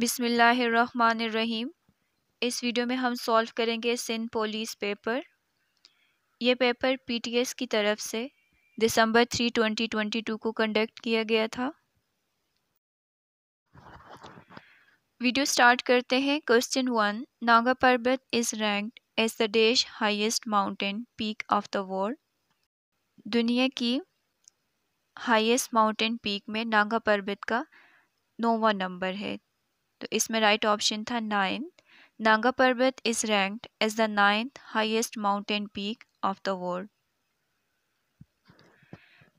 बिसमीम इस वीडियो में हम सॉल्व करेंगे सिंध पोलिस पेपर ये पेपर पीटीएस की तरफ से December three twenty twenty two को कंडक्ट किया गया था वीडियो स्टार्ट करते हैं question one Nanga Parbat is ranked as the dash highest mountain peak of the world दुनिया की हाईएस्ट माउंटेन पीक में नागा पर्वत का नौवा नंबर है तो इसमें राइट ऑप्शन था nine Nanga Parbat is ranked as the ninth highest mountain peak of the world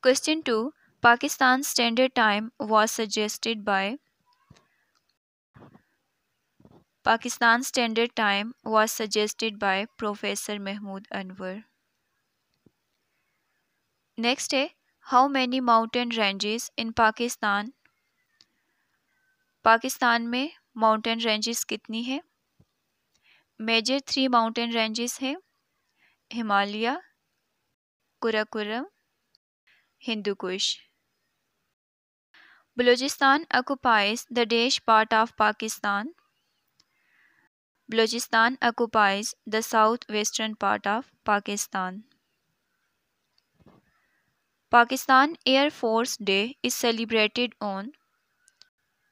question two Pakistan standard time was suggested by Pakistan standard time was suggested by professor Mahmood Anwar next है how many mountain ranges in Pakistan Pakistan में mountain ranges कितनी है major three mountain ranges हैं Himalaya Karakoram Hindu Kush Balochistan occupies the dash part of Pakistan Balochistan occupies the south western part of Pakistan Pakistan air force day is celebrated on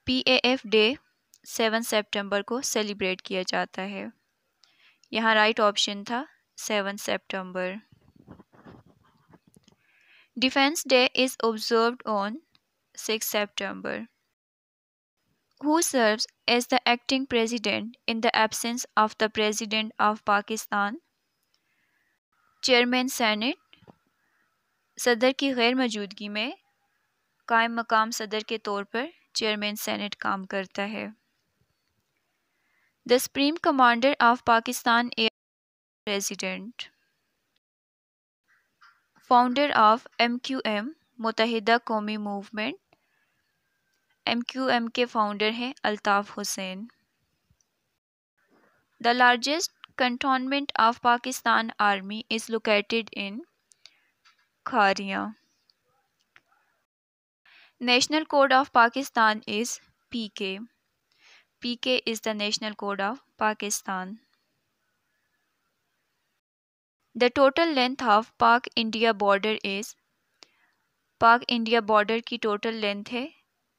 P A F day seven September को celebrate किया जाता है यहाँ right option था seven September defence day is observe on six September who serve as the acting president in the absence of the president of Pakistan chairman senate सदर की गैर मौजूदगी में कायम मकाम सदर के तौर पर चेयरमैन सेनेट काम करता है the supreme commander of Pakistan air president founder of M Q M Muttahida Qaumi movement M Q M के फाउंडर हैं Altaf Hussain the largest cantonment of Pakistan army is located in Kharian National Code of Pakistan is PK. PK is the National Code of Pakistan. The total length of Pak India border is Pak India border ki total length hai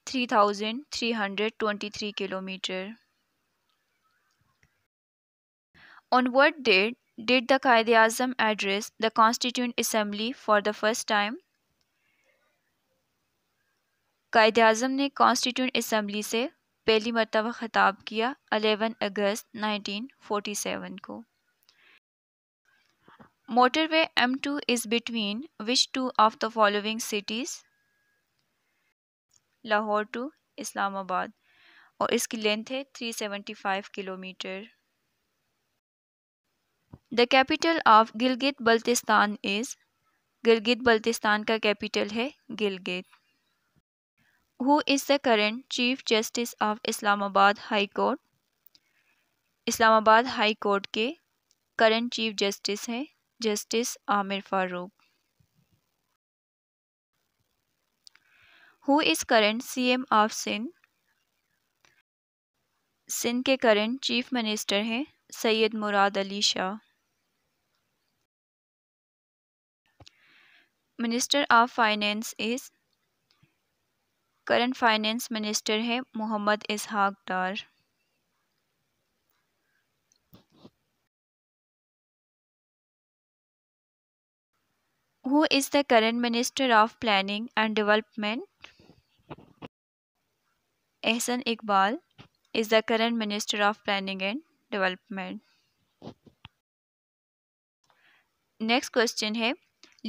3,323 kilometer. On what date did the Qaeda Azam address the Constituent Assembly for the first time? Quaid Azam ने constituent assembly से पहली मरतबा ख़ताब किया 11 अगस्त 1947 को motorway M two is between which two of the following cities Lahore to Islamabad और इसकी length है 375 kilometre the capital of Gilgit Baltistan is Gilgit Baltistan का कैपिटल है Gilgit who is the current Chief Justice of Islamabad High Court? Islamabad high court के current chief justice हैं justice Aamir Farooq who is current CM of Sindh Sindh के current chief minister हैं Syed Murad Ali Shah minister of finance is current finance minister हैं Mohammad Ishaq Dar Who is the current Minister of Planning and Development? Ehsan Iqbal is the current Minister of Planning and Development. Next question है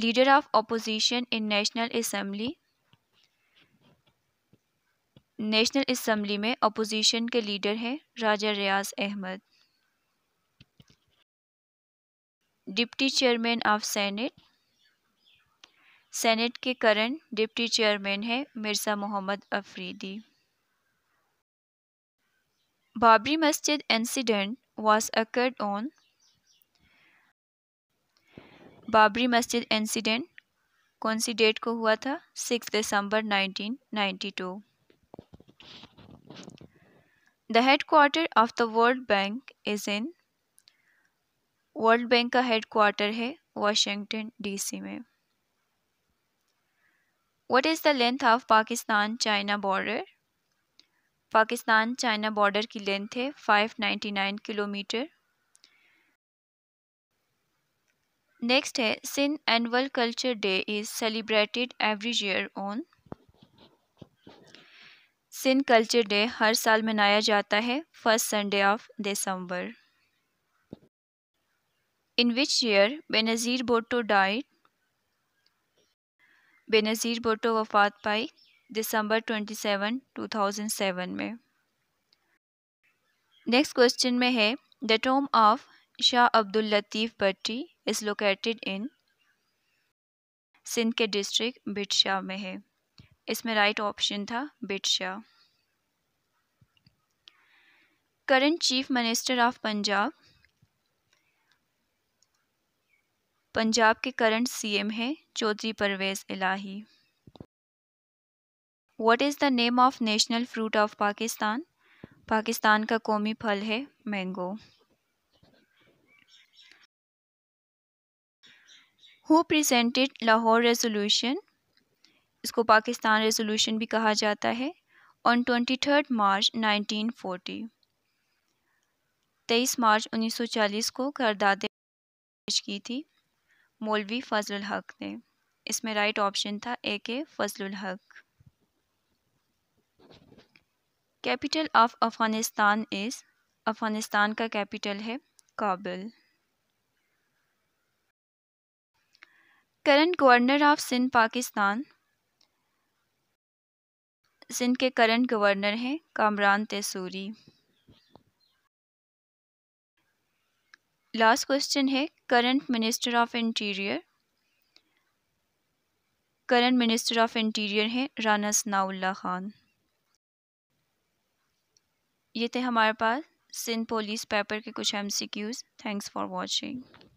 Leader of Opposition in National Assembly national assembly में opposition के leader हैं Raja Riaz Ahmad deputy chairman of senate senate के current deputy chairman हैं Mirza Mohammad Afridi Babri Masjid incident was occurred on Babri Masjid incident कौन सी date को हुआ था six December 1992 The headquarters of the World Bank is in World Bank का headquarter है Washington DC में What is the length of Pakistan China border? Pakistan China border की length है 599 किलोमीटर Next है Sin annual culture day is celebrated every year on Sindh culture day हर साल मनाया जाता है first Sunday of December in which year Benazir Bhutto died Benazir Bhutto वफात पाई दिसंबर थाउजेंड सेवन में नेक्स्ट क्वेश्चन में है the tomb of Shah Abdul Latif Bhittai is located in Sindh के डिस्ट्रिक्ट बिटशाह में है इसमें राइट ऑप्शन था Bhitshah current chief minister of Punjab Punjab के करंट सीएम है Chaudhry Pervaiz Elahi what is the name of national fruit of Pakistan Pakistan का कौमी फल है mango who presented Lahore resolution इसको पाकिस्तान रेजोल्यूशन भी कहा जाता है on twenty third March nineteen forty तेईस मार्च 1940 को करदादे की थी मौलवी फजल हक ने इसमें राइट ऑप्शन था ए K Fazlul Haq capital of Afghanistan is Afghanistan का कैपिटल है Kabul current governor of Sindh Pakistan Sindh के करंट गवर्नर हैं कामरान तेसूरी लास्ट क्वेश्चन है current minister of interior current minister of interior हैं राना सनाउल्ला खान ये थे हमारे पास सिंध पुलिस पेपर के कुछ M C Qs thanks for watching